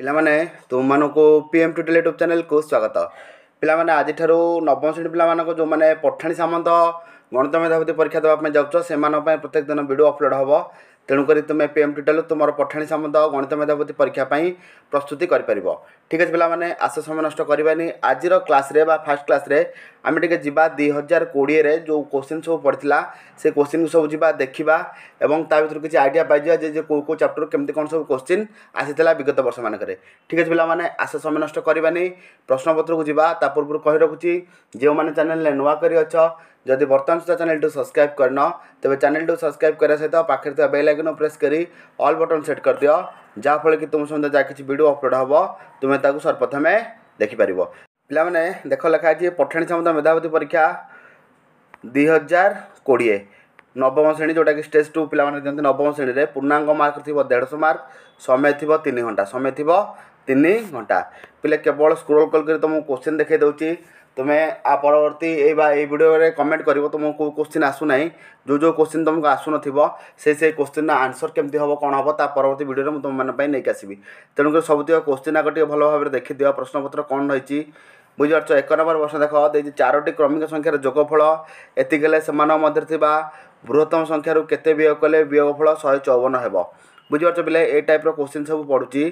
ପିଲାମାନେ ତୁମମାନଙ୍କୁ P M ଟୁ ଟେଲି ୟୁଟ୍ୟୁବ୍ ଚ୍ୟାନେଲ୍କୁ ସ୍ୱାଗତ ପିଲାମାନେ ଆଜିଠାରୁ ନବମ ଶ୍ରେଣୀ ପିଲାମାନଙ୍କୁ ଯେଉଁମାନେ ପଠାଣି ସାମନ୍ତ ଗଣିତ ମେଧାବୃତ୍ତି ପରୀକ୍ଷା ଦେବା ପାଇଁ ଯାଉଛ ସେମାନଙ୍କ ପାଇଁ ପ୍ରତ୍ୟେକ ଦିନ ଭିଡ଼ିଓ ଅପଲୋଡ଼୍ ହେବ তেণুকরি তুমি পিএম টিଟେଲ ତୁମର ପଠାଣି ସମ୍ବନ୍ଧ ଗଣିତ ମେଧାବୃତ୍ତି ପରୀକ୍ଷା ପାଇଁ ପ୍ରସ୍ତୁତି କରିପାରିବ ଠିକ୍ ଅଛି ପିଲାମାନେ ଆସ ସମୟ ନଷ୍ଟ କରିବାନି ଆଜିର କ୍ଲାସ୍ରେ ବା ଫାର୍ଷ୍ଟ କ୍ଲାସ୍ରେ ଆମେ ଟିକେ ଯିବା ଦୁଇ ହଜାର କୋଡ଼ିଏରେ ଯେଉଁ କୋଶ୍ଚିନ୍ ସବୁ ପଡ଼ିଥିଲା ସେ କୋଶ୍ଚିନ୍ ସବୁ ଯିବା ଦେଖିବା ଏବଂ ତା ଭିତରୁ କିଛି ଆଇଡ଼ିଆ ପାଇଯିବା ଯେ କେଉଁ କେଉଁ ଚାପ୍ଟର କେମିତି କ'ଣ ସବୁ କୋଶ୍ଚିନ୍ ଆସିଥିଲା ବିଗତ ବର୍ଷମାନଙ୍କରେ ଠିକ୍ ଅଛି ପିଲାମାନେ ଆସ ସମୟ ନଷ୍ଟ କରିବାନି ପ୍ରଶ୍ନପତ୍ରକୁ ଯିବା ତା ପୂର୍ବରୁ କହି ରଖୁଛି ଯେଉଁମାନେ ଚ୍ୟାନେଲ୍ରେ ନୂଆ କରିଅଛ ଯଦି ବର୍ତ୍ତମାନ ସୁଦ୍ଧା ଚ୍ୟାନେଲ୍ଟି ସବସ୍କ୍ରାଇବ୍ କରିନ ତେବେ ଚ୍ୟାନେଲ୍ଟି ସବସ୍କ୍ରାଇବ୍ କରିବା ସହିତ ପାଖରେ ଥିବା ବେଲ୍ ଆଇକନ୍ ପ୍ରେସ୍ କରି ଅଲ୍ ବଟନ୍ ସେଟ୍ କରିଦିଅ ଯାହାଫଳରେ କି ତୁମ ସହିତ ଯାହା କିଛି ଭିଡ଼ିଓ ଅପଲୋଡ଼୍ ହେବ ତୁମେ ତାକୁ ସର୍ବପ୍ରଥମେ ଦେଖିପାରିବ ପିଲାମାନେ ଦେଖ ଲେଖା ହେଇଛି ପଠାଣି ସାମନ୍ତ ମେଧାବତୀ ପରୀକ୍ଷା ଦୁଇ ହଜାର କୋଡ଼ିଏ ନବମ ଶ୍ରେଣୀ ଯେଉଁଟାକି ଷ୍ଟେଜ୍ ଟୁ ପିଲାମାନେ ଦିଅନ୍ତି ନବମ ଶ୍ରେଣୀରେ ପୂର୍ଣ୍ଣାଙ୍ଗ ମାର୍କ ଥିବ ଦେଢ଼ଶହ ମାର୍କ ସମୟ ଥିବ ତିନି ଘଣ୍ଟା ସମୟ ଥିବ ତିନି ଘଣ୍ଟା ପିଲା କେବଳ ସ୍କ୍ରୋଲ୍ କରି ତୁମକୁ କୋଶ୍ଚିନ୍ ଦେଖାଇ ଦେଉଛି তুমি ଆ ପରବର୍ତ୍ତୀ ଏଇ ବା ଏଇ ଭିଡ଼ିଓରେ କମେଣ୍ଟ କରିବ ତୁମକୁ କେଉଁ କୋଶ୍ଚିନ୍ ଆସୁନାହିଁ ଯେଉଁ ଯେଉଁ କୋଶ୍ଚିନ୍ ତୁମକୁ ଆସୁନଥିବ ସେ ସେ କୋଶ୍ଚିନ୍ର ଆନ୍ସର୍ କେମିତି ହେବ କ'ଣ ହେବ ତା ପରବର୍ତ୍ତୀ ଭିଡ଼ିଓରେ ମୁଁ ତୁମମାନଙ୍କ ପାଇଁ ନେଇକି ଆସିବି ତେଣୁକରି ସବୁତକ କୋଶ୍ଚିନ୍ ଆଗ ଟିକେ ଭଲ ଭାବରେ ଦେଖିଦିଅ ପ୍ରଶ୍ନପତ୍ର କ'ଣ ରହିଛି ବୁଝିପାରୁଛ ଏକ ନମ୍ବର ପ୍ରଶ୍ନ ଦେଖ ଦେଇଛି ଚାରୋଟି କ୍ରମିକ ସଂଖ୍ୟାର ଯୋଗଫଳ ଏତିକି ହେଲେ ସେମାନଙ୍କ ମଧ୍ୟରେ ଥିବା ବୃହତ୍ତମ ସଂଖ୍ୟାରୁ କେତେ ବିୟୋଗ କଲେ ବିୟୋଗଫଳ ଶହେ ଚଉବନ ହେବ ବୁଝିପାରୁଛ ପିଲା ଏଇ ଟାଇପ୍ର କୋଶ୍ଚିନ୍ ସବୁ ପଡ଼ୁଛି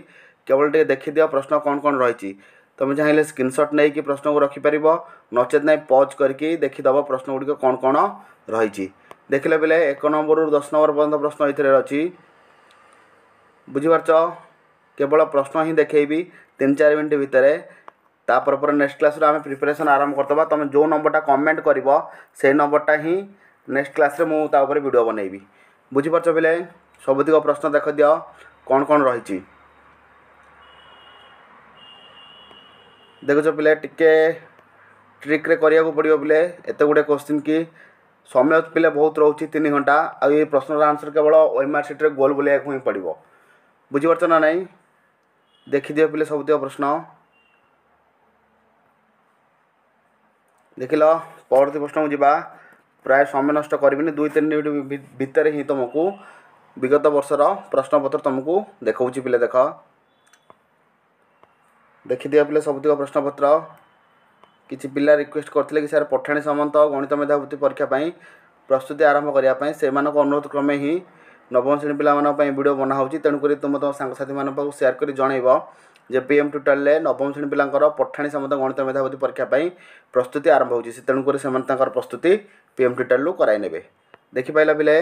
କେବଳ ଟିକେ ଦେଖିଦିଅ ପ୍ରଶ୍ନ କ'ଣ କ'ଣ ରହିଛି ତୁମେ ଚାହିଁଲେ ସ୍କ୍ରିନଶଟ୍ ନେଇକି ପ୍ରଶ୍ନକୁ ରଖିପାରିବ ନଚେତ୍ ନାହିଁ ପଜ୍ କରିକି ଦେଖିଦେବ ପ୍ରଶ୍ନ ଗୁଡ଼ିକ କ'ଣ କ'ଣ ରହିଛି ଦେଖିଲା ବେଳେ ଏକ ନମ୍ବରରୁ ଦଶ ନମ୍ବର ପର୍ଯ୍ୟନ୍ତ ପ୍ରଶ୍ନ ଏଥିରେ ଅଛି ବୁଝିପାରୁଛ କେବଳ ପ୍ରଶ୍ନ ହିଁ ଦେଖେଇବି ତିନି ଚାରି ମିନିଟ୍ ଭିତରେ ତାପରେ ପରେ ନେକ୍ସଟ କ୍ଲାସ୍ରୁ ଆମେ ପ୍ରିପାରେସନ୍ ଆରମ୍ଭ କରିଦେବା ତୁମେ ଯେଉଁ ନମ୍ବରଟା କମେଣ୍ଟ କରିବ ସେଇ ନମ୍ବରଟା ହିଁ ନେକ୍ସଟ କ୍ଲାସ୍ରେ ମୁଁ ତା ଉପରେ ଭିଡ଼ିଓ ବନେଇବି ବୁଝିପାରୁଛ ପିଲେ ସବୁତିକ ପ୍ରଶ୍ନ ଦେଖ ଦିଅ କ'ଣ କ'ଣ ରହିଛି ଦେଖୁଛ ପିଲେ ଟିକେ ଟ୍ରିକ୍ରେ କରିବାକୁ ପଡ଼ିବ ପିଲେ ଏତେ ଗୁଡ଼ିଏ କୋଶ୍ଚିନ୍ କି ସମୟ ପିଲେ ବହୁତ ରହୁଛି ତିନି ଘଣ୍ଟା ଆଉ ଏଇ ପ୍ରଶ୍ନର ଆନ୍ସର୍ କେବଳ ୱେମାର୍ ସିଟ୍ରେ ଗୋଲ୍ ବୁଲେଇବାକୁ ହିଁ ପଡ଼ିବ ବୁଝିପାରୁଛ ନା ନାହିଁ ଦେଖିଦିଅ ପିଲେ ସବୁତିକ ପ୍ରଶ୍ନ ଦେଖିଲ ପରବର୍ତ୍ତୀ ପ୍ରଶ୍ନକୁ ଯିବା ପ୍ରାୟ ସମୟ ନଷ୍ଟ କରିବିନି ଦୁଇ ତିନି ମିନିଟ୍ ଭିତରେ ହିଁ ତୁମକୁ ବିଗତ ବର୍ଷର ପ୍ରଶ୍ନପତ୍ର ତୁମକୁ ଦେଖାଉଛି ପିଲେ ଦେଖ ଦେଖିଦିଅ ପିଲା ସବୁତିକ ପ୍ରଶ୍ନପତ୍ର କିଛି ପିଲା ରିକ୍ୱେଷ୍ଟ କରିଥିଲେ କି ସାର୍ ପଠାଣି ସାମନ୍ତ ଗଣିତ ମେଧାବୃତ୍ତି ପରୀକ୍ଷା ପାଇଁ ପ୍ରସ୍ତୁତି ଆରମ୍ଭ କରିବା ପାଇଁ ସେମାନଙ୍କ ଅନୁରୋଧ କ୍ରମେ ହିଁ ନବମ ଶ୍ରେଣୀ ପିଲାମାନଙ୍କ ପାଇଁ ଭିଡ଼ିଓ ବନାହେଉଛି ତେଣୁକରି ତୁମେ ତୁମ ସାଙ୍ଗସାଥିମାନଙ୍କ ପାଖକୁ ସେୟାର କରି ଜଣାଇବ ଯେ ପି ଏମ୍ ଟୁଟାଲ୍ରେ ନବମ ଶ୍ରେଣୀ ପିଲାଙ୍କର ପଠାଣି ସାମନ୍ତ ଗଣିତ ମେଧାବୃତ୍ତି ପରୀକ୍ଷା ପାଇଁ ପ୍ରସ୍ତୁତି ଆରମ୍ଭ ହେଉଛି ତେଣୁକରି ସେମାନେ ତାଙ୍କର ପ୍ରସ୍ତୁତି ପି ଏମ୍ ଟୁଟାଲ୍ରୁ କରାଇ ନେବେ ଦେଖିପାରିଲା ପିଲେ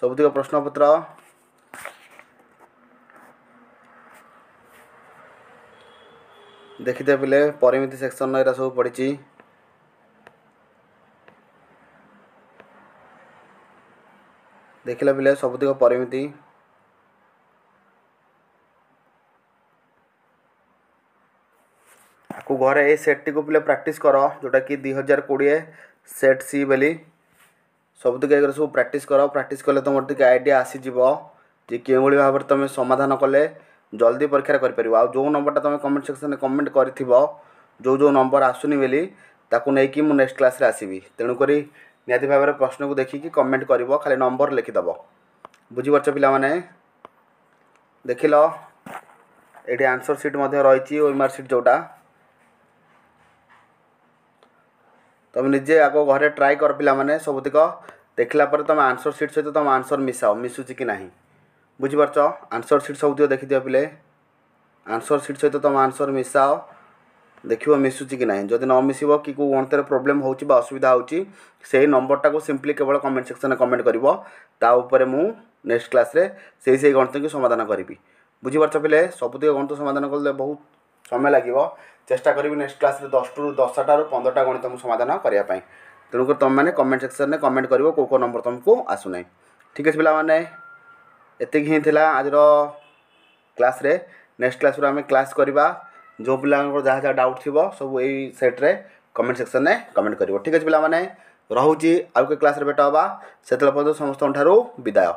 ସବୁତିକ ପ୍ରଶ୍ନପତ୍ର देखते पे परिमित सेक्शन यहाँ सब पड़ी देख ला पे सबुत परिमित घर ये सेट टी पे प्राक्ट कर जोटा कि दुई हजार कोड़े सेट सी बोली सबुत सब प्राक्ट कर प्राक्ट कले तुम टे आईडिया आसीज जी के भाव तुम समाधान कले ଜଲ୍ଦି ପରୀକ୍ଷାରେ କରିପାରିବ ଆଉ ଯେଉଁ ନମ୍ବରଟା ତୁମେ କମେଣ୍ଟ ସେକ୍ସନରେ କମେଣ୍ଟ କରିଥିବ ଯେଉଁ ଯେଉଁ ନମ୍ବର ଆସୁନି ବୋଲି ତାକୁ ନେଇକି ମୁଁ ନେକ୍ସଟ କ୍ଲାସ୍ରେ ଆସିବି ତେଣୁକରି ନିହାତି ଭାବରେ ପ୍ରଶ୍ନକୁ ଦେଖିକି କମେଣ୍ଟ କରିବ ଖାଲି ନମ୍ବର ଲେଖିଦେବ ବୁଝିପାରୁଛ ପିଲାମାନେ ଦେଖିଲ ଏଠି ଆନ୍ସର ସିଟ୍ ମଧ୍ୟ ରହିଛି ଓଏମ୍ଆର୍ ସିଟ୍ ଯେଉଁଟା ତୁମେ ନିଜେ ଆଗ ଘରେ ଟ୍ରାଏ କର ପିଲାମାନେ ସବୁତିକ ଦେଖିଲା ପରେ ତୁମେ ଆନ୍ସର ସିଟ୍ ସହିତ ତୁମ ଆନ୍ସର ମିଶାଅ ମିଶୁଛି କି ନାହିଁ बुझिपार आंसर सीट सब दि देखि पे आंसर सीट सहित तुम आंसर मिसाओ देख मिशुची कि ना जदि न मिस गणित प्रोब्लेम हो असुविधा हो नंबर टाक सीम्पली केवल कमेंट सेक्शन में कमेंट करतापर मु नेक्स्ट क्लास में से सही गणित को समाधान करी बुझिपार पे सबुद गणित समाधान कले बहुत समय लगे चेस्टा करी नेक्स्ट क्लास दस टू दसटा पंद्रह गणित मुझे समाधान करने तेणुक तुम मैंने कमेंट सेक्शन में कमेंट करो कौ नंबर तुमको आसुना ठीक है पे ଏତିକି ହିଁ ଥିଲା ଆଜିର କ୍ଲାସ୍ରେ ନେକ୍ସଟ୍ କ୍ଲାସ୍ରୁ ଆମେ କ୍ଲାସ୍ କରିବା ଯେଉଁ ପିଲାଙ୍କର ଯାହା ଯାହା ଡାଉଟ୍ ଥିବ ସବୁ ଏଇ ସେଟ୍ରେ କମେଣ୍ଟ ସେକ୍ସନ୍ରେ କମେଣ୍ଟ କରିବ ଠିକ୍ ଅଛି ପିଲାମାନେ ରହୁଛି ଆଉ କେଉଁ କ୍ଲାସ୍ରେ ଭେଟ ହେବା ସେତେବେଳେ ପର୍ଯ୍ୟନ୍ତ ସମସ୍ତଙ୍କଠାରୁ ବିଦାୟ